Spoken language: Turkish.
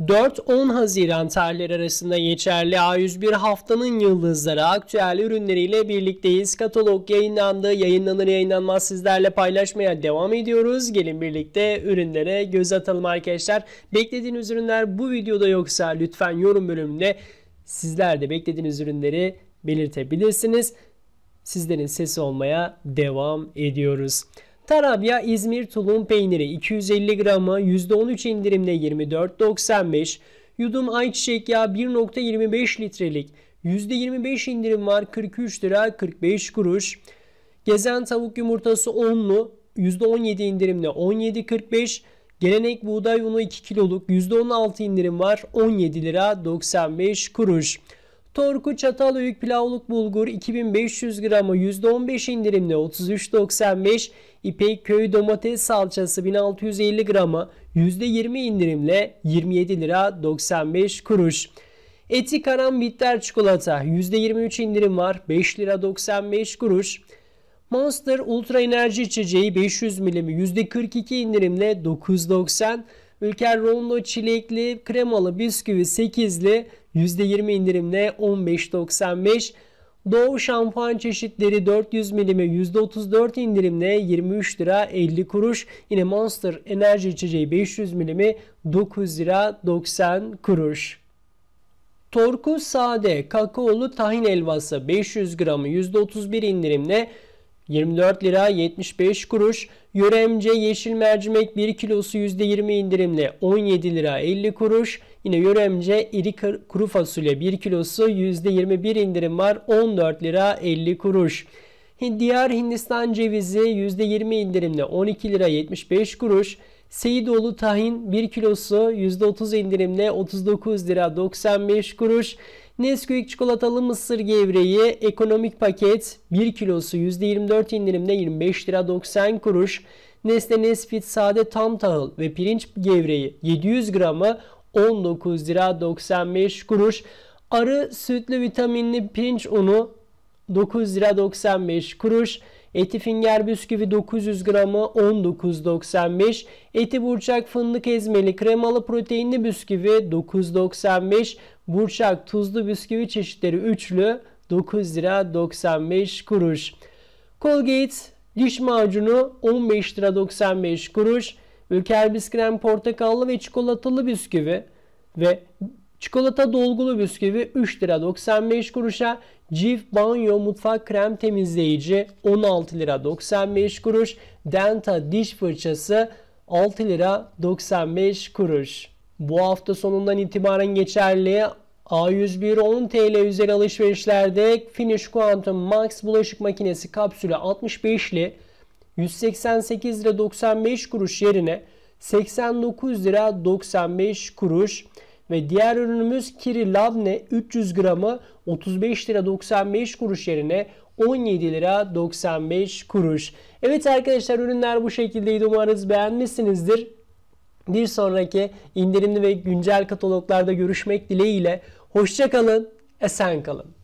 4-10 Haziran tarihleri arasında geçerli A101 haftanın yıldızları aktüel ürünleriyle birlikteyiz. Katalog yayınlandı. Yayınlanır yayınlanmaz sizlerle paylaşmaya devam ediyoruz. Gelin birlikte ürünlere göz atalım arkadaşlar. Beklediğiniz ürünler bu videoda yoksa lütfen yorum bölümünde sizler de beklediğiniz ürünleri belirtebilirsiniz. Sizlerin sesi olmaya devam ediyoruz. Tarabya İzmir tulum peyniri 250 grama %13 indirimle 24.95. Yudum ayçiçek yağı 1.25 litrelik %25 indirim var 43 lira 45 kuruş. Gezen tavuk yumurtası 10'lu %17 indirimle 17.45. Gelenek buğday unu 2 kiloluk %16 indirim var 17 lira 95 kuruş. Torku Çatal Çatalhöyük pilavlık bulgur 2500 gramı %15 indirimle 33.95. İpek köy domates salçası 1650 gramı %20 indirimle 27 lira 95 kuruş. Eti karam bitter çikolata %23 indirim var 5 lira 95 kuruş. Monster Ultra Enerji içeceği 500 milimi %42 indirimle 9.90. Ülker Rondo çilekli kremalı bisküvi 8'li %20 indirimle 15.95. Doğu şampuan çeşitleri 400 milimi %34 indirimle 23 lira 50 kuruş. Yine Monster enerji içeceği 500 milimi 9 lira 90 kuruş. Torku sade kakaolu tahin elvası 500 gramı %31 indirimle 24 lira 75 kuruş. Yöremce yeşil mercimek 1 kilosu %20 indirimle 17 lira 50 kuruş. Yine yöremce iri kuru fasulye 1 kilosu %21 indirim var 14 lira 50 kuruş. Diğer Hindistan cevizi %20 indirimle 12 lira 75 kuruş. Seyidoğlu tahin 1 kilosu %30 indirimle 39 lira 95 kuruş. Nesquik çikolatalı mısır gevreği ekonomik paket 1 kilosu %24 indirimle 25 lira 90 kuruş. Nesne Nesfit sade tam tahıl ve pirinç gevreği 700 gramı 19 lira 95 kuruş. Arı sütlü vitaminli pirinç unu 9 lira 95 kuruş. Eti finger bisküvi 900 gramı 19.95. Eti burçak fındık ezmeli kremalı proteinli bisküvi 9.95. Burçak tuzlu bisküvi çeşitleri üçlü 9 lira 95 kuruş. Colgate diş macunu 15 lira 95 kuruş. Ülker biskrem portakallı ve çikolatalı bisküvi ve Çikolata dolgulu bisküvi 3 lira 95 kuruşa, Cif banyo mutfak krem temizleyici 16 lira 95 kuruş, Denta diş fırçası 6 lira 95 kuruş. Bu hafta sonundan itibaren geçerli A101 10 TL üzeri alışverişlerde Finish Quantum Max bulaşık makinesi kapsülü 65'li 188 lira 95 kuruş yerine 89 lira 95 kuruş ve diğer ürünümüz Kiri Labne 300 gramı 35 lira 95 kuruş yerine 17 lira 95 kuruş. Evet arkadaşlar ürünler bu şekildeydi. Umarız beğenmişsinizdir. Bir sonraki indirimli ve güncel kataloglarda görüşmek dileğiyle. Hoşçakalın, esen kalın.